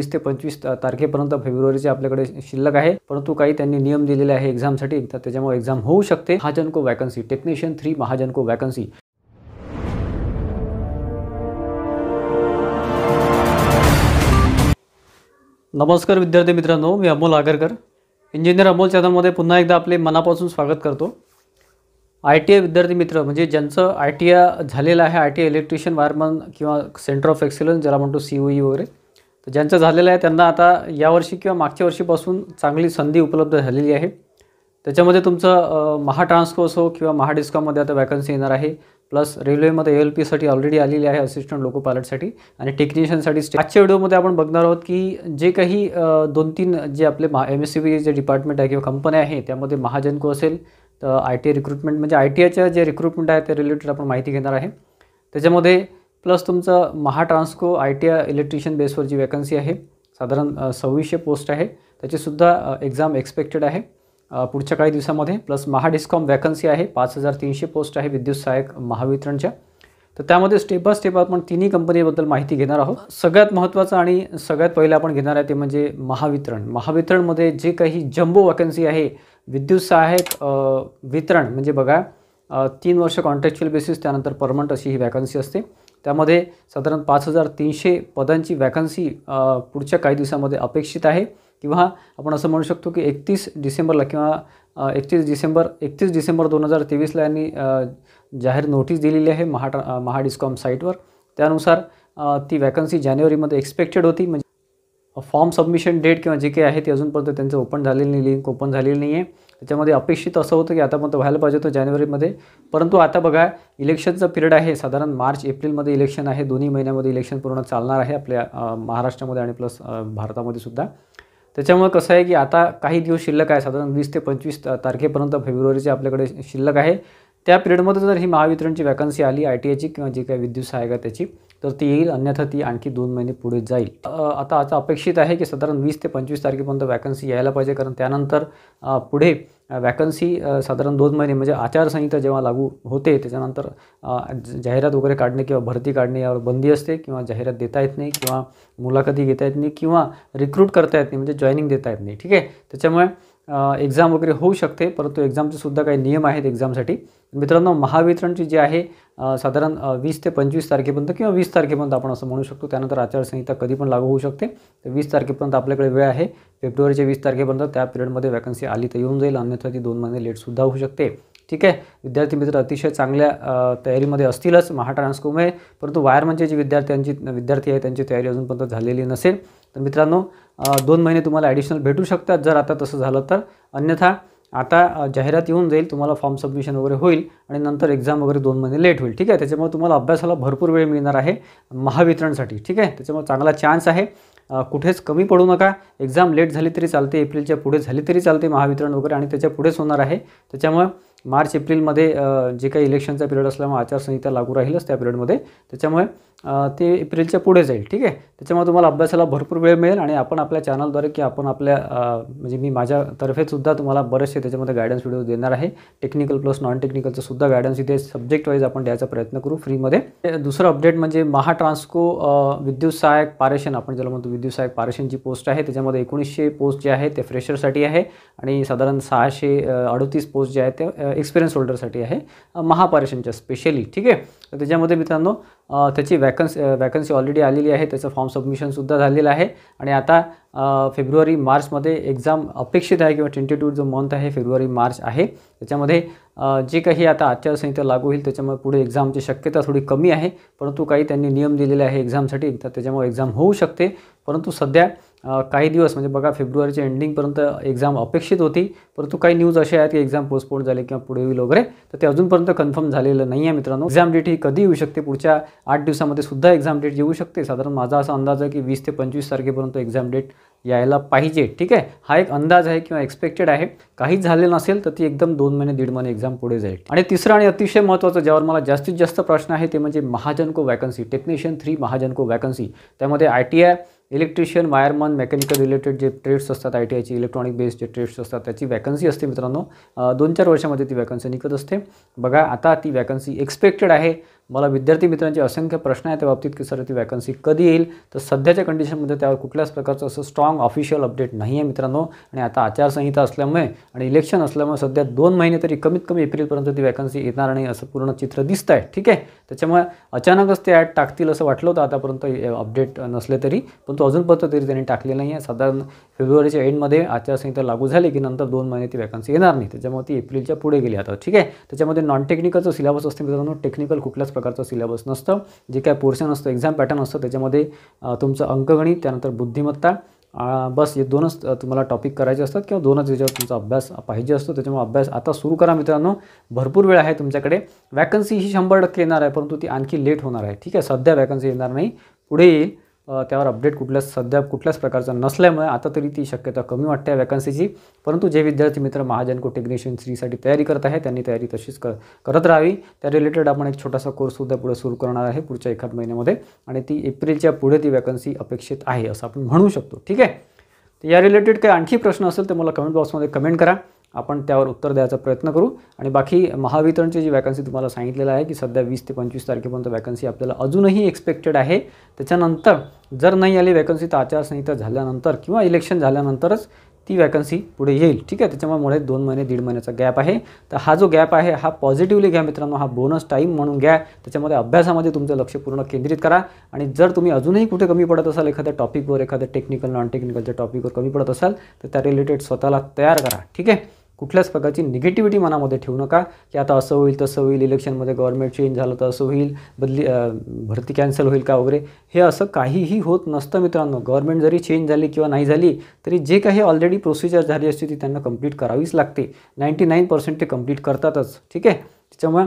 वीस ते पंचवीस तारखेपर्यंत फेब्रुवारीचे आपल्याकडे शिल्लक आहे परंतु काही त्यांनी नियम दिलेले आहे एक्झामसाठी तर त्याच्यामुळे एक्झाम होऊ शकते Mahagenco vacancy technician three Mahagenco vacancy नमस्कार विद्यार्थी मित्रांनो मी अमोल आगरकर इंजिनियर अमोल चॅनलमध्ये पुन्हा एकदा आपले मनापासून स्वागत करतो आय टी आय विद्यार्थी मित्र म्हणजे ज्यांचं आय टी आय झालेलं आहे I T I electrician wireman किंवा सेंटर ऑफ एक्सिलन्स ज्याला म्हणतो सीओई e वगैरे तर ज्यांचं झालेलं आहे त्यांना आता यावर्षी किंवा मागच्या वर्षीपासून चांगली संधी उपलब्ध झालेली आहे त्याच्यामध्ये तुमचं महाट्रान्सको हो असो किंवा महाडिस्कॉममध्ये आता वॅकन्सी येणार आहे प्लस रेल्वेमध्ये एल पीसाठी ऑलरेडी आलेली आहे असिस्टंट लोको पायलटसाठी आणि टेक्निशियनसाठी आजच्या व्हिडिओमध्ये आपण बघणार आहोत की जे काही दोन तीन जे आपले मा M S C B J department आहे किंवा कंपन्या आहे त्यामध्ये महाजनको असेल तर आय टी आय रिक्रुटमेंट म्हणजे आय टी आयच्या जे रिक्रुटमेंट आहे ते रिलेटेड आपण माहिती घेणार आहे त्याच्यामध्ये प्लस तुमचं Mahatransco I T I electrician बेसवर जी वॅकन्सी आहे साधारण सव्वीसशे पोस्ट आहे त्याचीसुद्धा एक्झाम एक्सपेक्टेड आहे पुढच्या काही दिवसामध्ये प्लस महाडिस्कॉम वॅकन्सी आहे पाच हजार तीनशे पोस्ट आहे विद्युत सहाय्यक महावितरणच्या तर त्यामध्ये स्टेप बाय स्टेप आपण तिन्ही कंपनीबद्दल माहिती घेणार आहोत सगळ्यात महत्त्वाचं आणि सगळ्यात पहिलं आपण घेणार आहे ते म्हणजे महावितरण महावितरणमध्ये जे काही जम्बो वॅकन्सी आहे विद्युत सहाय्यक वितरण म्हणजे बघा तीन वर्ष कॉन्ट्रॅक्च्युअल बेसिस त्यानंतर परमनंट अशी ही वॅकन्सी असते त्यामध्ये साधारण पाच हजार तीनशे पदांची वॅकन्सी पुढच्या काही दिवसामध्ये अपेक्षित आहे किंवा आपण असं म्हणू शकतो की एकतीस डिसेंबरला किंवा एकतीस डिसेंबर एकतीस डिसेंबर दोन हजार तेवीसला यांनी जाहीर नोटीस दिलेली आहे महा महाडिस्कॉम साईटवर त्यानुसार ती वॅकन्सी जानेवारीमध्ये एक्सपेक्टेड होती म्हणजे फॉर्म सबमिशन डेट किंवा जे काही आहे ते अजूनपर्यंत त्यांचं ओपन झालेली नाही लिंक ओपन झालेली नाही आहे त्याच्यामध्ये अपेक्षित असं होतं की आता व्हायला पाहिजे होतं जानेवारीमध्ये परंतु आता बघा इलेक्शनचा पिरियड आहे साधारण मार्च एप्रिलमध्ये इलेक्शन आहे दोन्ही महिन्यामध्ये इलेक्शन पूर्ण चालणार आहे आपल्या महाराष्ट्रामध्ये आणि प्लस भारतामध्ये सुद्धा त्याच्यामुळे कसं आहे की आता काही दिवस शिल्लक आहे साधारण वीस ते पंचवीस तारखेपर्यंत फेब्रुवारीचे आपल्याकडे शिल्लक आहे त्या पिरियडमध्ये जर ही महावितरणची वॅकन्सी आली आय टी आयची किंवा जे काही विद्युत सहाय्यक त्याची तर ती येईल अन्यथा ती आणखी दोन महिने पुढे जाईल आता आता अपेक्षित आहे की साधारण वीस ते पंचवीस तारखेपर्यंत वॅकन्सी यायला पाहिजे कारण त्यानंतर पुढे वॅकन्सी साधारण दोन महिने म्हणजे आचारसंहिता जेव्हा लागू होते त्याच्यानंतर जाहिरात वगैरे काढणे किंवा भरती काढणे यावर बंदी असते किंवा जाहिरात देता येत नाही किंवा मुलाखती घेता येत नाही किंवा रिक्रूट करता येत नाही म्हणजे जॉईनिंग देता येत नाही ठीक आहे त्याच्यामुळे एक्झाम वगैरे होऊ शकते परंतु एक्झामचे सुद्धा काही नियम आहेत एक्झामसाठी मित्रांनो महावितरणची जी आहे साधारण वीस ते पंचवीस तारखेपर्यंत किंवा वीस तारखेपर्यंत आपण असं म्हणू शकतो त्यानंतर आचारसंहिता कधी पण लागू होऊ शकते तर वीस तारखेपर्यंत आपल्याकडे वेळ आहे फेब्रुवारीच्या वीस तारखेपर्यंत त्या पिरियडमध्ये वॅकन्सी आली तर येऊन जाईल अन्यथा ती दोन महिने लेटसुद्धा होऊ शकते ठीक आहे विद्यार्थी मित्र अतिशय चांगल्या तयारीमध्ये असतीलच आहे परंतु म्हणजे जे विद्यार्थ्यांची विद्यार्थी आहे त्यांची तयारी अजूनपर्यंत झालेली नसेल तर मित्रांनो दोन महिने तुम्हाला ॲडिशनल भेटू शकतात जर आता तसं झालं तर अन्यथा आता जाहिरात येऊन जाईल तुम्हाला फॉर्म सबमिशन वगैरे होईल आणि नंतर एक्झाम वगैरे दोन महिने लेट होईल ठीक आहे त्याच्यामुळे तुम्हाला अभ्यासाला भरपूर वेळ मिळणार आहे महावितरणसाठी ठीक आहे त्याच्यामुळे चांगला चान्स आहे कुठेच कमी पडू नका एक्झाम लेट झाली तरी चालते एप्रिलच्या पुढे झाली तरी चालते महावितरण वगैरे आणि त्याच्या पुढेच होणार आहे त्याच्यामुळे मार्च एप्रिलमध्ये जे काही इलेक्शनचा पिरियड असल्यामुळे आचारसंहिता लागू राहीलच त्या पिरियडमध्ये त्याच्यामुळे ते एप्रिलच्या पुढे जाईल ठीक आहे त्याच्यामुळे तुम्हाला अभ्यासाला भरपूर वेळ मिळेल आणि आपण आपल्या चॅनलद्वारे की आपण आपल्या म्हणजे मी माझ्यातर्फेसुद्धा तुम्हाला बरेचसे त्याच्यामध्ये गायडन्स व्हिडिओ देणार आहे टेक्निकल प्लस नॉन टेक्निकलचं सुद्धा गायडन्स इथे सब्जेक्ट वाईज आपण द्यायचा प्रयत्न करू फ्रीमध्ये दुसरं अपडेट म्हणजे महाट्रान्सको विद्युत सहायक पारेशन आपण ज्याला म्हणतो विद्युत सहायक पारेशनची पोस्ट आहे त्याच्यामध्ये एकोणीसशे पोस्ट जे आहे ते फ्रेशरसाठी आहे आणि साधारण सहाशे अडतीस पोस्ट जे आहे ते एक्सपिरियन्स होल्डरसाठी आहे महापारेशनच्या स्पेशली ठीक आहे तर त्याच्यामध्ये मित्रांनो त्याची वॅकन्स वॅकन्सी ऑलरेडी आलेली आहे त्याचं फॉर्म सबमिशनसुद्धा झालेलं आहे आणि आता फेब्रुवारी मार्चमध्ये एक्झाम अपेक्षित आहे किंवा ट्वेंटी टू जो मंथ आहे फेब्रुवारी मार्च आहे त्याच्यामध्ये जे काही आता आचारसंहिता लागू होईल त्याच्यामुळे पुढे एक्झामची शक्यता थोडी कमी आहे परंतु काही त्यांनी नियम दिलेले आहे एक्झामसाठी तर त्याच्यामुळे एक्झाम होऊ शकते परंतु सध्या काही दिवस म्हणजे बघा फेब्रुवारीच्या एंडिंगपर्यंत एक्झाम अपेक्षित होती परंतु काही न्यूज असे आहेत की एक्झाम पोस्टपोन झाले किंवा पुढे होईल वगैरे तर ते अजूनपर्यंत कन्फर्म झालेलं नाही आहे मित्रांनो एक्झाम डेट ही कधी येऊ शकते पुढच्या आठ दिवसामध्ये सुद्धा एक्झाम डेट येऊ शकते साधारण माझा असा अंदाज आहे की वीस ते पंचवीस तारखेपर्यंत एक्झाम डेट यायला पाहिजे ठीक आहे हा एक अंदाज आहे किंवा एक्सपेक्टेड आहे काहीच झाले नसेल तर ती एकदम दोन महिने दीड महिने एक्झाम पुढे जाईल आणि तिसरं आणि अतिशय महत्त्वाचं ज्यावर मला जास्तीत जास्त प्रश्न आहे ते म्हणजे Mahagenco vacancy technician three Mahagenco vacancy त्यामध्ये I T I electrician wireman mechanical related जे ट्रेड्स असतात आय टी आयची इलेक्ट्रॉनिक बेस्ड जे ट्रेड्स असतात त्याची वॅकन्सी असते मित्रांनो दोन चार वर्षामध्ये ती वॅकन्सी निघत असते बघा आता ती वॅकन्सी एक्सपेक्टेड आहे मला विद्यार्थी मित्रांचे असंख्य प्रश्न आहे त्या बाबतीत की सर ती वॅकन्सी कधी येईल तर सध्याच्या कंडिशनमध्ये त्यावर कुठल्याच प्रकारचं असं स्ट्रॉंग ऑफिशियल अपडेट नाही आहे मित्रांनो आणि आता आचारसंहिता असल्यामुळे आणि इलेक्शन असल्यामुळे सध्या दोन महिने तरी कमीत कमी एप्रिलपर्यंत ती वॅकन्सी येणार नाही असं पूर्ण चित्र दिसतंय आहे ठीक आहे त्याच्यामुळे अचानकच ते ॲड टाकतील असं वाटलं होतं आतापर्यंत अपडेट नसले तरी पण थाउजंड अजूनपर्यंत तरी त्यांनी टाकलेलं नाही आहे साधारण फेब्रुवारीच्या एंडमध्ये आचारसंहिता लागू झाली की नंतर दोन महिने ती वॅकन्सी येणार नाही त्याच्यामुळे ती एप्रिलच्या पुढे गेली आता ठीक आहे त्याच्यामध्ये नॉन टेक्निकलचं सिलेबस असतो मित्रांनो टेक्निकल कुठल्याच प्रकारचा सिलेबस नसतं जे काय पोर्शन असतं एक्झाम पॅटर्न असतं त्याच्यामध्ये तुमचं अंकगणित त्यानंतर बुद्धिमत्ता बस हे दोनच तुम्हाला टॉपिक करायचे असतात किंवा दोनच याच्यावर तुमचा अभ्यास पाहिजे असतो त्याच्यामुळे अभ्यास आता सुरू करा मित्रांनो भरपूर वेळ आहे तुमच्याकडे वॅकन्सी ही शंभर टक्के येणार आहे परंतु ती आणखी लेट होणार आहे ठीक आहे सध्या वॅकन्सी येणार नाही पुढे येईल त्यावर अपडेट कुठल्या सध्या कुठल्याच प्रकारचा नसल्यामुळे आता तरी ती शक्यता कमी वाटते वॅकन्सीची परंतु जे विद्यार्थी मित्र महाजनको टेक्निशियन थ्रीसाठी तयारी करत आहे त्यांनी तयारी तशीच कर करत राहावी त्या रिलेटेड आपण एक छोटासा कोर्ससुद्धा पुढे सुरू करणार आहे पुढच्या एखाद महिन्यामध्ये आणि ती एप्रिलच्या पुढे ती वॅकन्सी अपेक्षित आहे असं आपण म्हणू शकतो ठीक आहे या रिलेटेड काही आणखी प्रश्न असेल तर मला कमेंट बॉक्समध्ये कमेंट करा आपण त्यावर उत्तर द्यायचा प्रयत्न करू आणि बाकी महावितरणची जी वॅकन्सी तुम्हाला सांगितलेलं आहे की सध्या वीस ते पंचवीस तारखेपर्यंत वॅकन्सी आपल्याला अजूनही एक्सपेक्टेड आहे त्याच्यानंतर जर नाही आली वॅकन्सी तर आचारसंहिता झाल्यानंतर किंवा इलेक्शन झाल्यानंतरच ती वॅकन्सी पुढे येईल ठीक आहे त्याच्यामुळे दोन महिने दीड महिन्याचा गॅप आहे तर हा जो गॅप आहे हा पॉझिटिव्हली घ्या मित्रांनो हा बोनस टाईम म्हणून घ्या त्याच्यामध्ये अभ्यासामध्ये तुमचं लक्ष पूर्ण केंद्रित करा आणि जर तुम्ही अजूनही कुठे कमी पडत असाल एखाद्या टॉपिकवर एखाद्या टेक्निकल नॉन टेक्निकलच्या टॉपिकवर कमी पडत असाल तर त्या रिलेटेड स्वतःला तयार करा ठीक आहे कुठल्याच प्रकारची निगेटिव्हिटी मनामध्ये ठेवू नका की आता असं होईल तसं होईल इलेक्शनमध्ये गव्हर्मेंट चेंज झालं तर असं होईल बदली भरती कॅन्सल होईल का वगैरे हे असं काहीही होत नसतं मित्रांनो गव्हर्मेंट जरी चेंज झाली किंवा नाही झाली तरी जे काही ऑलरेडी प्रोसिजर झाली असते ती त्यांना कंप्लीट करावीच लागते नाईंटी नाईन पर्सेंट ते कंप्लीट करतातच ठीक आहे त्याच्यामुळे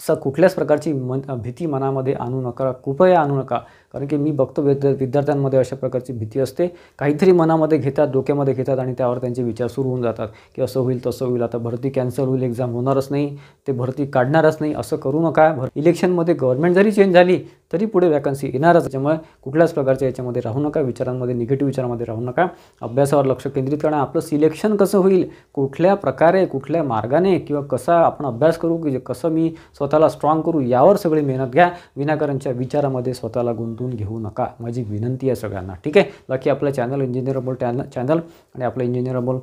असं कुठल्याच प्रकारची मन भीती मनामध्ये आणू नका कृपया आणू नका कारण की मी बघतो विद्या विद्यार्थ्यांमध्ये अशा प्रकारची भीती असते काहीतरी मनामध्ये घेतात डोक्यामध्ये घेतात आणि त्यावर त्यांचे विचार सुरू होऊन जातात की असं होईल तसं होईल आता भरती कॅन्सल होईल एक्झाम होणारच नाही ते भरती काढणारच नाही असं करू नका भर इलेक्शनमध्ये गव्हर्मेंट जरी चेंज झाली तरी पुढे वॅकन्सी येणारच त्याच्यामुळे कुठल्याच प्रकारच्या याच्यामध्ये राहू नका विचारांमध्ये निगेटिव्ह विचारामध्ये राहू नका अभ्यासावर लक्ष केंद्रित करणं आपलं सिलेक्शन कसं होईल कुठल्या प्रकारे कुठल्या मार्गाने किंवा कसा आपण अभ्यास करू की कसं मी स्वतःला स्ट्रॉंग करू यावर सगळी मेहनत घ्या विनाकारणच्या विचारामध्ये स्वतःला गुंतून घेऊ नका माझी विनंती आहे सगळ्यांना ठीक आहे बाकी आपलं चॅनल इंजिनिअरबल टॅन चॅनल आणि आपलं इंजिनिअरेबल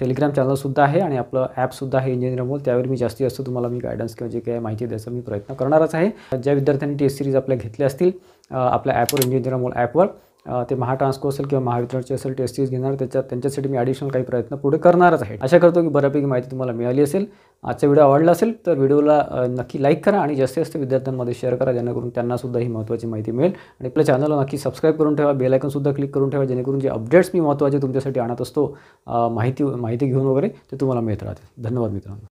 टेलिग्राम चॅनलसुद्धा आहे आणि आपलं ॲपसुद्धा आहे इंजिनिअरेबल त्यावर मी जास्ती असतो तुम्हाला मी गायडन्स किंवा जे काही माहिती द्यायचा मी प्रयत्न करणारच आहे ज्या विद्यार्थ्यांनी टेस्ट कोर्सेस आपल्या घेतले असतील आपल्या ॲपवर इंडियन मोल ॲपवर ते महाट्रान्सको असेल किंवा महावितरणचे असेल टेस्टीज घेणार त्याच्यात त्यांच्यासाठी मी ॲडिशनल काही प्रयत्न पुढे करणारच आहे अशा करतो की बऱ्यापैकी माहिती तुम्हाला मिळाली असेल आजचा व्हिडिओ आवडला असेल तर व्हिडिओला नक्की लाईक करा आणि जास्त जास्त विद्यार्थ्यांमध्ये शेअर करा जेणेकरून त्यांनासुद्धा ही महत्त्वाची माहिती मिळेल आणि आपल्या चॅनलला नक्की सबस्क्राईब करून ठेवा सुद्धा क्लिक करून ठेवा जेणेकरून जे अपडेट्स मी महत्त्वाचे तुमच्यासाठी आणत असतो माहिती माहिती घेऊन वगैरे ते तुम्हाला मिळत राहतील धन्यवाद मित्रांनो